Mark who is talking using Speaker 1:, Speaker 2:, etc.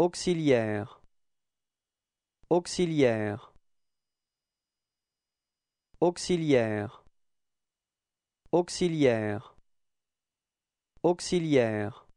Speaker 1: Auxiliaire auxiliaire auxiliaire auxiliaire auxiliaire